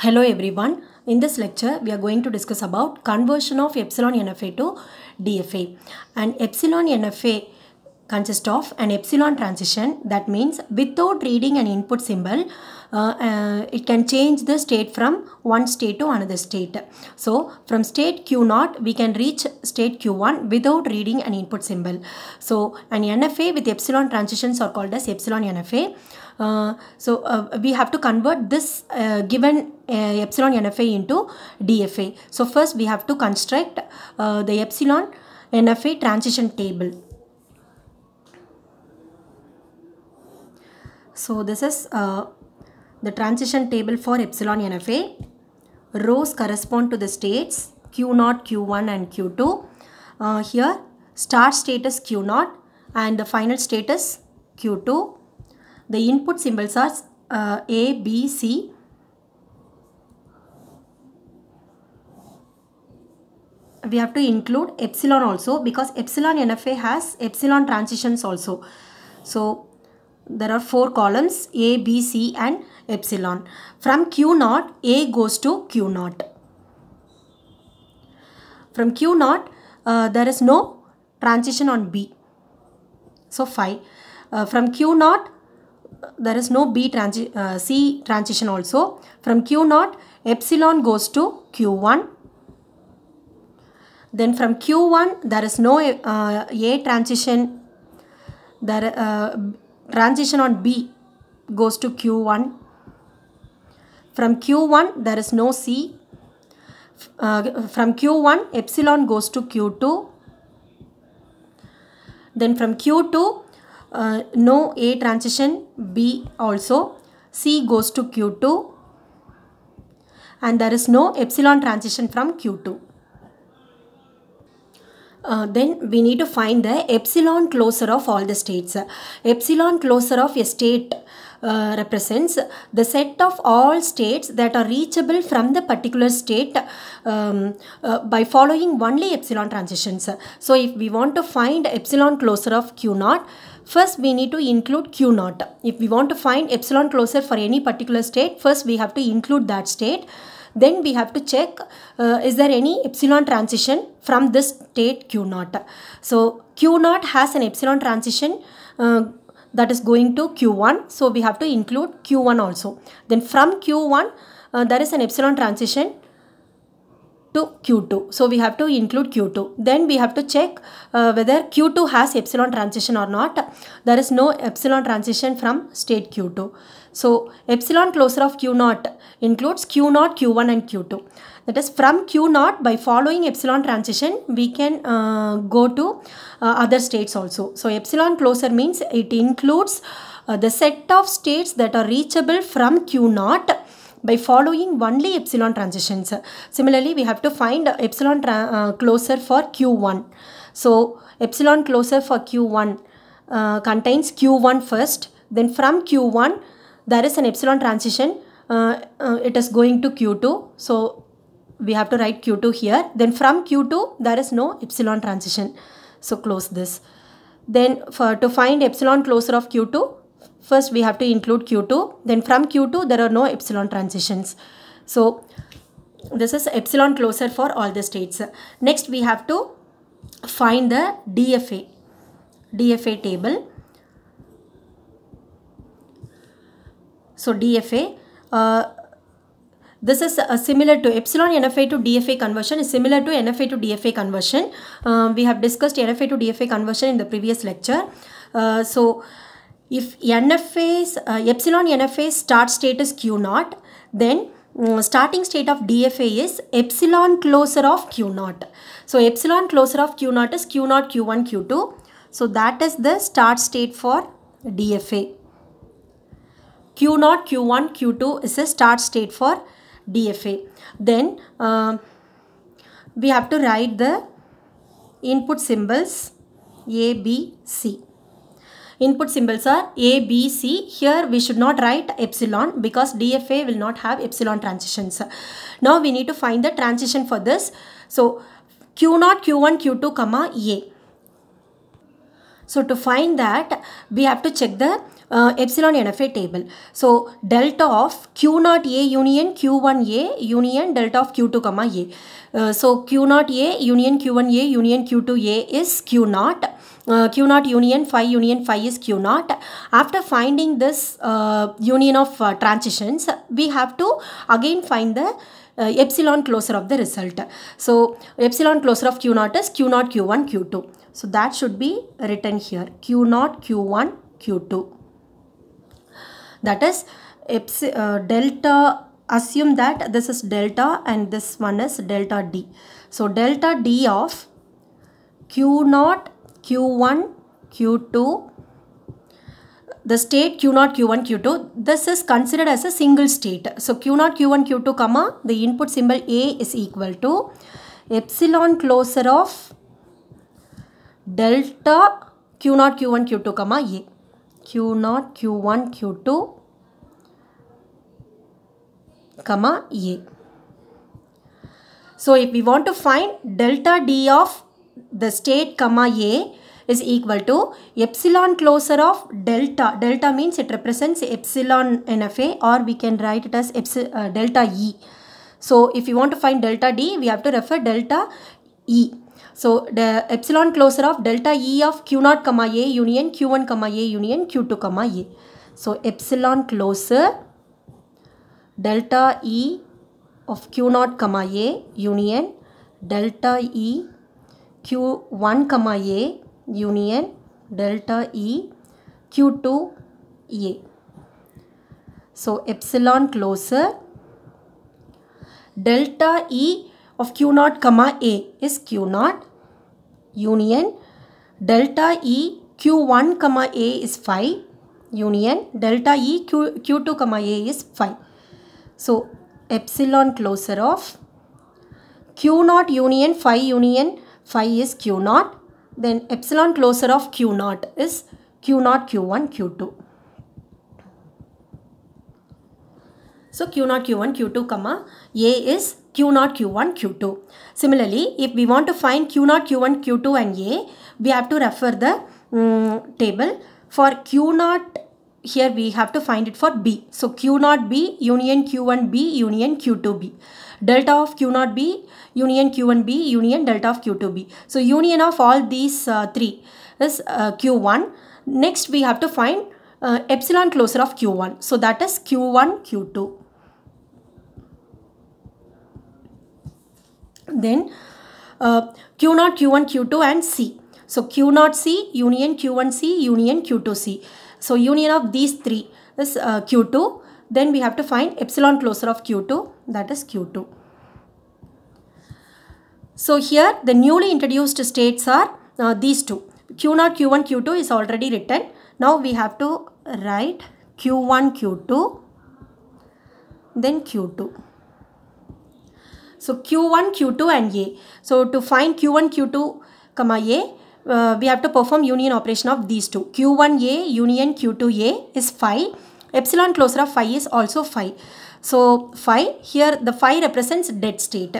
Hello everyone. In this lecture, we are going to discuss about conversion of epsilon NFA to DFA. And epsilon NFA consist of an epsilon transition that means without reading an input symbol uh, uh, it can change the state from one state to another state so from state q0 we can reach state q1 without reading an input symbol so an nfa with epsilon transitions are called as epsilon nfa uh, so uh, we have to convert this uh, given uh, epsilon NFA into DFA. So first we have to construct uh, the epsilon NFA transition table. So this is uh, the transition table for epsilon NFA. Rows correspond to the states Q0, Q1 and Q2. Uh, here start state is Q0 and the final state is Q2. The input symbols are uh, A, B, C. We have to include epsilon also because epsilon NFA has epsilon transitions also. So there are four columns A, B, C and epsilon. From Q naught, A goes to Q naught. From Q naught, uh, there is no transition on B. So phi. Uh, from Q naught, there is no B transi uh, C transition also. From Q naught, epsilon goes to Q1. Then from Q1, there is no uh, A transition. There, uh, transition on B goes to Q1. From Q1, there is no C. Uh, from Q1, epsilon goes to Q2. Then from Q2, uh, no A transition, B also. C goes to Q2 and there is no epsilon transition from Q2 uh, then we need to find the epsilon closure of all the states. Epsilon closure of a state uh, represents the set of all states that are reachable from the particular state um, uh, by following only epsilon transitions. So if we want to find epsilon closure of Q 0 first we need to include Q 0 If we want to find epsilon closure for any particular state, first we have to include that state then we have to check uh, is there any epsilon transition from this state q naught so q naught has an epsilon transition uh, that is going to q1 so we have to include q1 also then from q1 uh, there is an epsilon transition to q2 so we have to include q2 then we have to check uh, whether q2 has epsilon transition or not there is no epsilon transition from state q2 so epsilon closure of Q 0 includes Q 0 Q1 and Q2. That is from Q 0 by following epsilon transition we can uh, go to uh, other states also. So epsilon closure means it includes uh, the set of states that are reachable from Q 0 by following only epsilon transitions. Similarly, we have to find epsilon uh, closure for Q1. So, epsilon closure for Q1 uh, contains Q1 first, then from Q1 there is an epsilon transition uh, uh, it is going to q2 so we have to write q2 here then from q2 there is no epsilon transition so close this then for to find epsilon closure of q2 first we have to include q2 then from q2 there are no epsilon transitions so this is epsilon closure for all the states next we have to find the dfa dfa table So DFA, uh, this is uh, similar to epsilon NFA to DFA conversion is similar to NFA to DFA conversion. Uh, we have discussed NFA to DFA conversion in the previous lecture. Uh, so if NFA's, uh, epsilon NFA start state is Q naught, then mm, starting state of DFA is epsilon closer of Q naught. So epsilon closer of Q naught is Q naught, Q1, Q2. So that is the start state for DFA. Q0, Q1, Q2 is a start state for DFA. Then uh, we have to write the input symbols A, B, C. Input symbols are A, B, C. Here we should not write epsilon because DFA will not have epsilon transitions. Now we need to find the transition for this. So Q0, Q1, Q2, comma A. So to find that, we have to check the uh, epsilon NFA table. So delta of Q naught A union Q1 A union delta of Q2 comma A. Uh, so Q naught A union Q1 A union Q2 A is Q naught. Uh, Q naught union phi union phi is Q naught. After finding this uh, union of uh, transitions, we have to again find the uh, epsilon closure of the result. So epsilon closure of Q naught is Q naught Q1 Q2. So that should be written here Q0, Q1, Q2. That is uh, delta, assume that this is delta and this one is delta D. So delta D of Q0, Q1, Q2, the state Q0, Q1, Q2, this is considered as a single state. So Q0, Q1, Q2, comma, the input symbol A is equal to epsilon closer of delta Q0, Q1, Q2, comma A. Q0, Q1, Q2, comma A. So if we want to find delta D of the state comma A is equal to epsilon closer of delta. Delta means it represents epsilon NFA or we can write it as epsilon, uh, delta E. So if you want to find delta D, we have to refer delta E. So the epsilon closure of delta E of q Q0 comma A union Q1 comma A union Q2 comma A. So epsilon closure delta E of q Q0 comma A union delta E Q1 comma A union delta E Q2 A. So epsilon closure delta E of Q naught comma A is Q naught union delta E Q1 comma A is phi union delta E Q, Q2 comma A is phi. So epsilon closer of Q naught union phi union phi is Q naught then epsilon closer of Q naught is Q naught Q1 Q2. So Q naught Q1 Q2 comma A is Q0, Q1, Q2. Similarly, if we want to find Q0, Q1, Q2 and A, we have to refer the um, table. For Q0, here we have to find it for B. So Q0B union Q1B union Q2B. Delta of Q0B union Q1B union delta of Q2B. So union of all these uh, three is uh, Q1. Next we have to find uh, epsilon closure of Q1. So that is Q1, Q2. then uh, Q0, Q1, Q2 and C. So Q0C union Q1C union Q2C. So union of these three is uh, Q2. Then we have to find epsilon closer of Q2 that is Q2. So here the newly introduced states are uh, these two. Q0, Q1, Q2 is already written. Now we have to write Q1, Q2 then Q2. So Q1, Q2 and A. So to find Q1, Q2, comma A, uh, we have to perform union operation of these two. Q1A union Q2A is phi. Epsilon closure of phi is also phi. So phi here the phi represents dead state.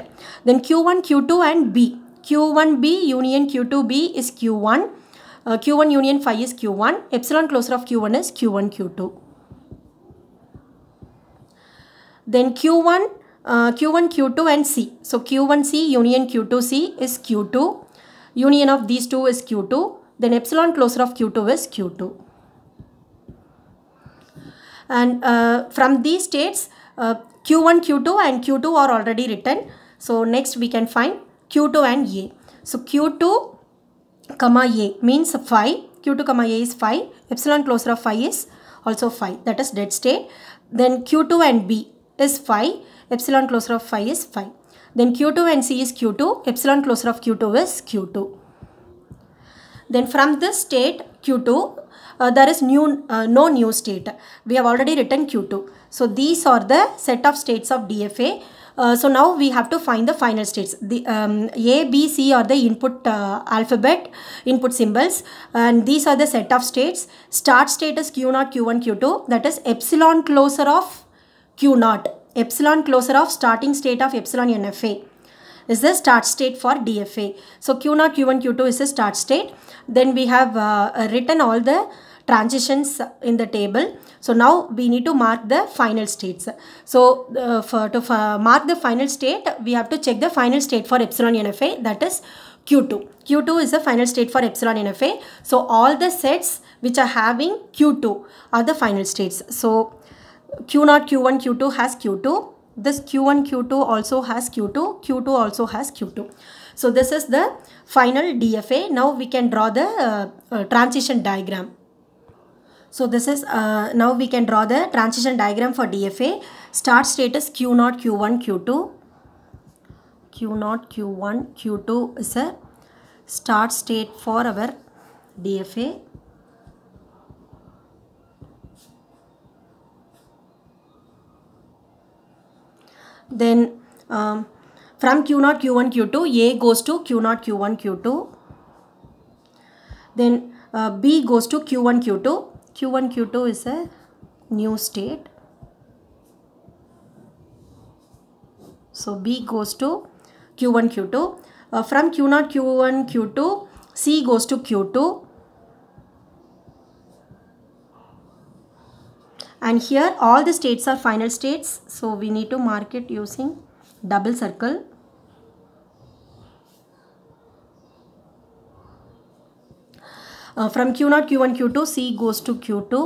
Then Q1, Q2 and B. Q1B union Q2B is Q1. Uh, Q1 union phi is Q1. Epsilon closure of Q1 is Q1, Q2. Then Q1 Q1, uh, Q2 and C. So Q1C union Q2C is Q2. Union of these two is Q2. Then epsilon closure of Q2 is Q2. And uh, from these states, uh, Q1, Q2 and Q2 are already written. So next we can find Q2 and A. So Q2 comma A means phi. Q2 comma A is phi. Epsilon closure of phi is also phi. That is dead state. Then Q2 and B is phi epsilon closure of phi is phi. Then Q2 and C is Q2, epsilon closure of Q2 is Q2. Then from this state Q2, uh, there is new uh, no new state. We have already written Q2. So these are the set of states of DFA. Uh, so now we have to find the final states. The um, A, B, C are the input uh, alphabet, input symbols and these are the set of states. Start state is Q0, Q1, Q2 that is epsilon closure of Q0 epsilon closure of starting state of epsilon NFA is the start state for DFA. So Q0, Q1, Q2 is the start state. Then we have uh, uh, written all the transitions in the table. So now we need to mark the final states. So uh, for, to mark the final state, we have to check the final state for epsilon NFA that is Q2. Q2 is the final state for epsilon NFA. So all the sets which are having Q2 are the final states. So Q0, Q1, Q2 has Q2. This Q1, Q2 also has Q2. Q2 also has Q2. So this is the final DFA. Now we can draw the uh, uh, transition diagram. So this is, uh, now we can draw the transition diagram for DFA. Start state is Q0, Q1, Q2. Q0, Q1, Q2 is a start state for our DFA. then um, from Q0, Q1, Q2, A goes to Q0, Q1, Q2. Then uh, B goes to Q1, Q2. Q1, Q2 is a new state. So B goes to Q1, Q2. Uh, from Q0, Q1, Q2, C goes to Q2. and here all the states are final states so we need to mark it using double circle uh, from q0 q1 q2 c goes to q2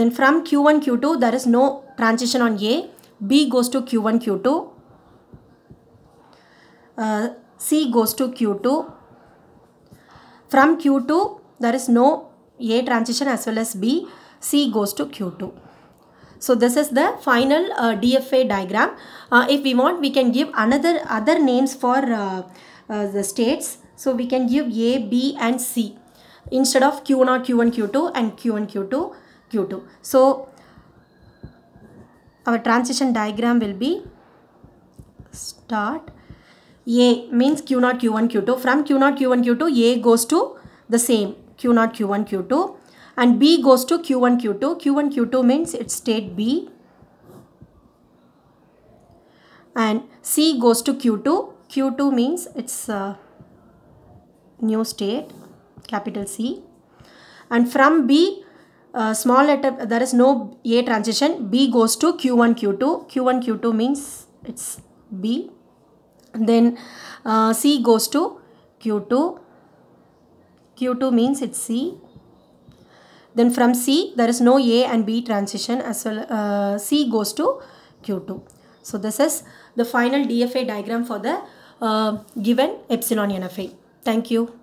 then from q1 q2 there is no transition on a b goes to q1 q2 uh, c goes to q2 from q2 there is no a transition as well as b C goes to Q2. So this is the final uh, DFA diagram. Uh, if we want, we can give another other names for uh, uh the states. So we can give A, B and C instead of Q1 Q1, Q2 and Q1, Q2, Q2. So our transition diagram will be start A means Q0, Q1, Q2. From Q0, Q1, Q2, A goes to the same Q0, Q1, Q2 and B goes to Q1, Q2. Q1, Q2 means it's state B and C goes to Q2. Q2 means it's uh, new state capital C and from B uh, small letter there is no A transition B goes to Q1 Q2 Q1 Q2 means it's B then uh, C goes to Q2 Q2 means it's C then from C, there is no A and B transition as well. Uh, C goes to Q2. So this is the final DFA diagram for the uh, given epsilon NFA. Thank you.